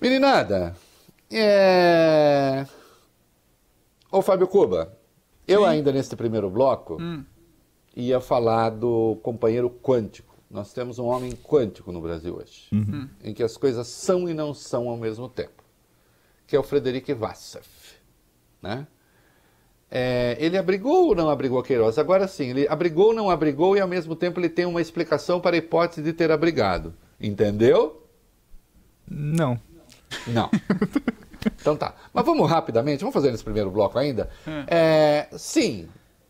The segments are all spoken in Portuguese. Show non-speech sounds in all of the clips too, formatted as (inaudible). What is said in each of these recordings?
Meninada, é... Ô Fábio Cuba, eu ainda nesse primeiro bloco hum. ia falar do companheiro quântico. Nós temos um homem quântico no Brasil hoje, uhum. Hum. em que as coisas são e não são ao mesmo tempo, que é o Frederic Vassaf. né? É, ele abrigou ou não abrigou Queiroz? Agora sim, ele abrigou ou não abrigou e ao mesmo tempo ele tem uma explicação para a hipótese de ter abrigado. Entendeu? Não. Não. (laughs) então tá. Mas vamos rapidamente, vamos fazer nesse primeiro bloco ainda. É. É, sim,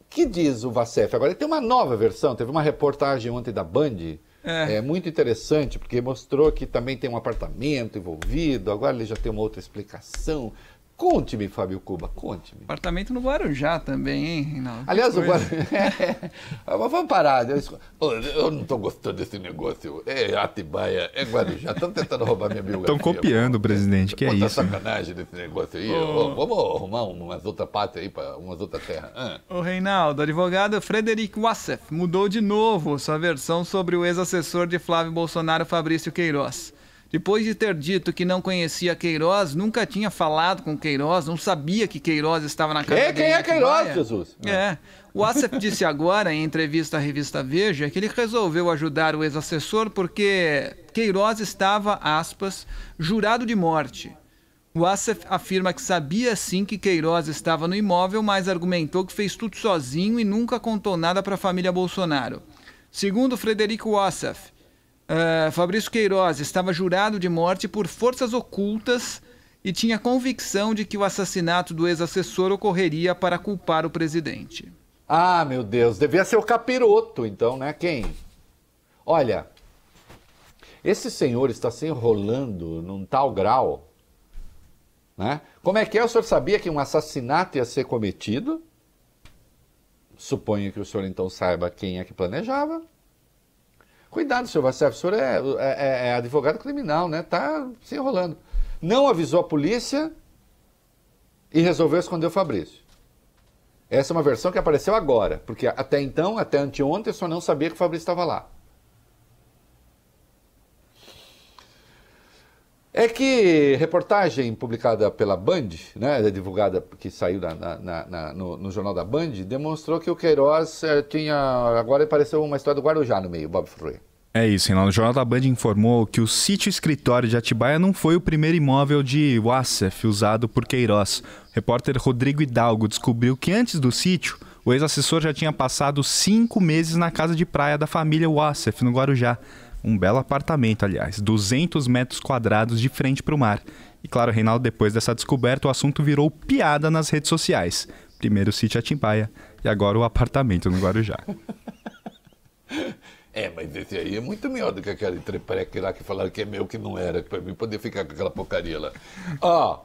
que diz o Vacef? Agora, ele tem uma nova versão, teve uma reportagem ontem da Band. É. é. muito interessante, porque mostrou que também tem um apartamento envolvido, agora ele já tem uma outra explicação. Conte-me, Fábio Cuba, conte-me. Apartamento no Guarujá também, hein, Reinaldo? Aliás, o Guarujá. (laughs) É, mas vamos parar. Eu, não estou gostando desse negócio. É Atibaia, é Guarujá. Estão tentando roubar minha biografia. Estão copiando, presidente, que é tá isso. Né? sacanagem desse negócio aí. Vamos arrumar umas outras partes aí, para umas outras terras. O Reinaldo, advogado Frederic Wassef mudou de novo sua versão sobre o ex-assessor de Flávio Bolsonaro, Fabrício Queiroz. Depois de ter dito que não conhecia Queiroz, nunca tinha falado com Queiroz, não sabia que Queiroz estava na casa quem, é, Quem é Queiroz, Maia. Jesus? É. é. O Assef disse agora, em entrevista à revista Veja, que ele resolveu ajudar o ex-assessor porque Queiroz estava, aspas, jurado de morte. O Assef afirma que sabia sim que Queiroz estava no imóvel, mas argumentou que fez tudo sozinho e nunca contou nada para a família Bolsonaro. Segundo Frederico Wassef, Uh, Fabrício Queiroz estava jurado de morte por forças ocultas e tinha convicção de que o assassinato do ex-assessor ocorreria para culpar o presidente. Ah, meu Deus, devia ser o capiroto, então, né? Quem? Olha, esse senhor está se enrolando num tal grau, né? Como é que é? O senhor sabia que um assassinato ia ser cometido? Suponho que o senhor então saiba quem é que planejava. Cuidado, senhor Vassef, o senhor é, é, é, é advogado criminal, né? Tá se enrolando. Não avisou a polícia e resolveu esconder o Fabrício. Essa é uma versão que apareceu agora, porque até então, até anteontem, eu só não sabia que o Fabrício estava lá. É que reportagem publicada pela Band, né, é divulgada que saiu na, na, na, no, no, jornal da Band, demonstrou que o Queiroz eh, tinha. Agora apareceu uma história do Guarujá no meio, Bob Frui. É isso, Reinaldo. O Jornal da Band informou que o sítio escritório de Atibaia não foi o primeiro imóvel de Wassef usado por Queiroz. O repórter Rodrigo Hidalgo descobriu que antes do sítio, o ex-assessor já tinha passado cinco meses na casa de praia da família Wassef, no Guarujá. Um belo apartamento, aliás, 200 metros quadrados de frente para o mar. E claro, Reinaldo, depois dessa descoberta, o assunto virou piada nas redes sociais. Primeiro o sítio Atibaia e agora o apartamento no Guarujá. (laughs) É, mas esse aí é muito melhor do que aquele trepreque lá que falaram que é meu, que não era, para mim poder ficar com aquela porcaria lá. Ó.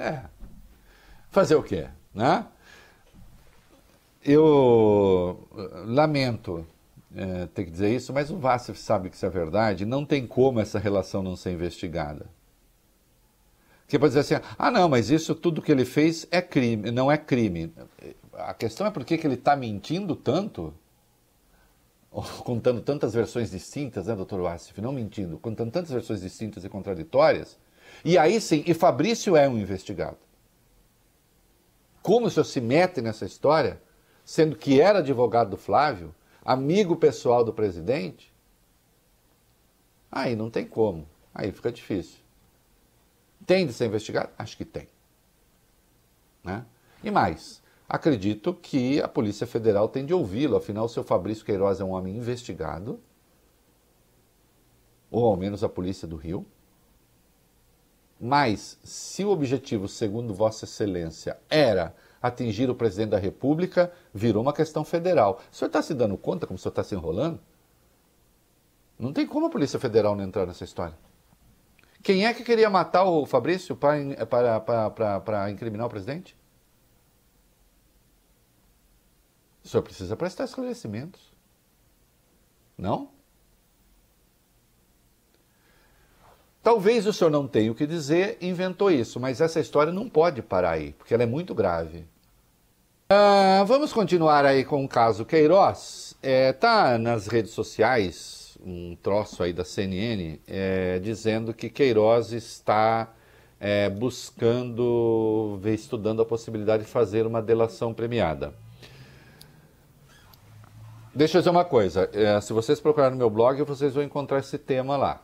Oh. É. Fazer o quê? Né? Eu eh, lamento é, ter que dizer isso, mas o Vassif sabe que isso é verdade. Não tem como essa relação não ser investigada. Você pode dizer assim, ah não, mas isso tudo que ele fez é crime, não é crime. A questão é por que ele está mentindo tanto? (laughs) contando tantas versões distintas, né, doutor Wassif? Não mentindo, contando tantas versões distintas e contraditórias. E aí sim, e Fabrício é um investigado. Como o senhor se mete nessa história, sendo que era advogado do Flávio, amigo pessoal do presidente? Aí não tem como, aí fica difícil. Tem de ser investigado? Acho que tem. Né? E mais, Acredito que a Polícia Federal tem de ouvi-lo, afinal, o seu Fabrício Queiroz é um homem investigado, ou ao menos a Polícia do Rio. Mas, se o objetivo, segundo Vossa Excelência, era atingir o presidente da República, virou uma questão federal. O senhor está se dando conta como o senhor está se enrolando? Não tem como a Polícia Federal não entrar nessa história. Quem é que queria matar o Fabrício para, para, para, para incriminar o presidente? O senhor precisa prestar esclarecimentos. Não? Talvez o senhor não tenha o que dizer, inventou isso, mas essa história não pode parar aí, porque ela é muito grave. Ah, vamos continuar aí com o caso Queiroz. É, tá nas redes sociais um troço aí da CNN é, dizendo que Queiroz está é, buscando, estudando a possibilidade de fazer uma delação premiada. Deixa eu dizer uma coisa. É, se vocês procurarem no meu blog, vocês vão encontrar esse tema lá.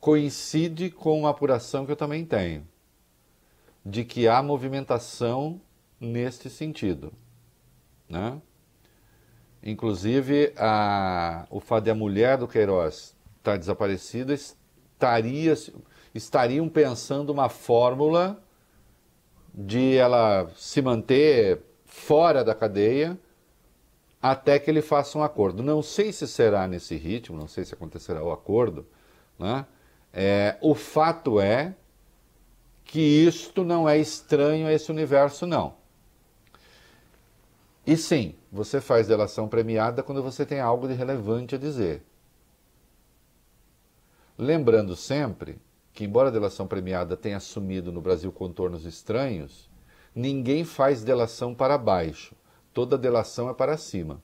Coincide com uma apuração que eu também tenho, de que há movimentação neste sentido. Né? Inclusive, a, o fato de a mulher do Queiroz estar tá desaparecida estaria, estariam pensando uma fórmula de ela se manter fora da cadeia até que ele faça um acordo. Não sei se será nesse ritmo, não sei se acontecerá o acordo, né? É, o fato é que isto não é estranho a esse universo, não. E sim, você faz delação premiada quando você tem algo de relevante a dizer. Lembrando sempre que, embora a delação premiada tenha assumido no Brasil contornos estranhos, ninguém faz delação para baixo. Toda delação é para cima.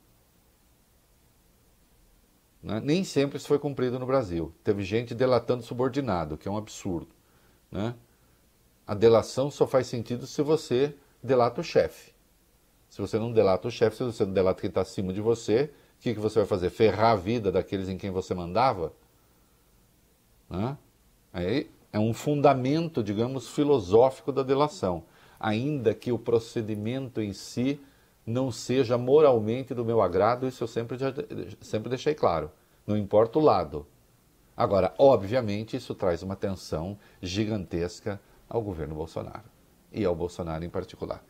Né? Nem sempre isso foi cumprido no Brasil. Teve gente delatando subordinado, que é um absurdo. Né? A delação só faz sentido se você delata o chefe. Se você não delata o chefe, se você não delata quem está acima de você, o que, que você vai fazer? Ferrar a vida daqueles em quem você mandava? Né? Aí é um fundamento, digamos, filosófico da delação, ainda que o procedimento em si não seja moralmente do meu agrado, isso eu sempre, sempre deixei claro. Não importa o lado. Agora, obviamente, isso traz uma tensão gigantesca ao governo Bolsonaro e ao Bolsonaro em particular.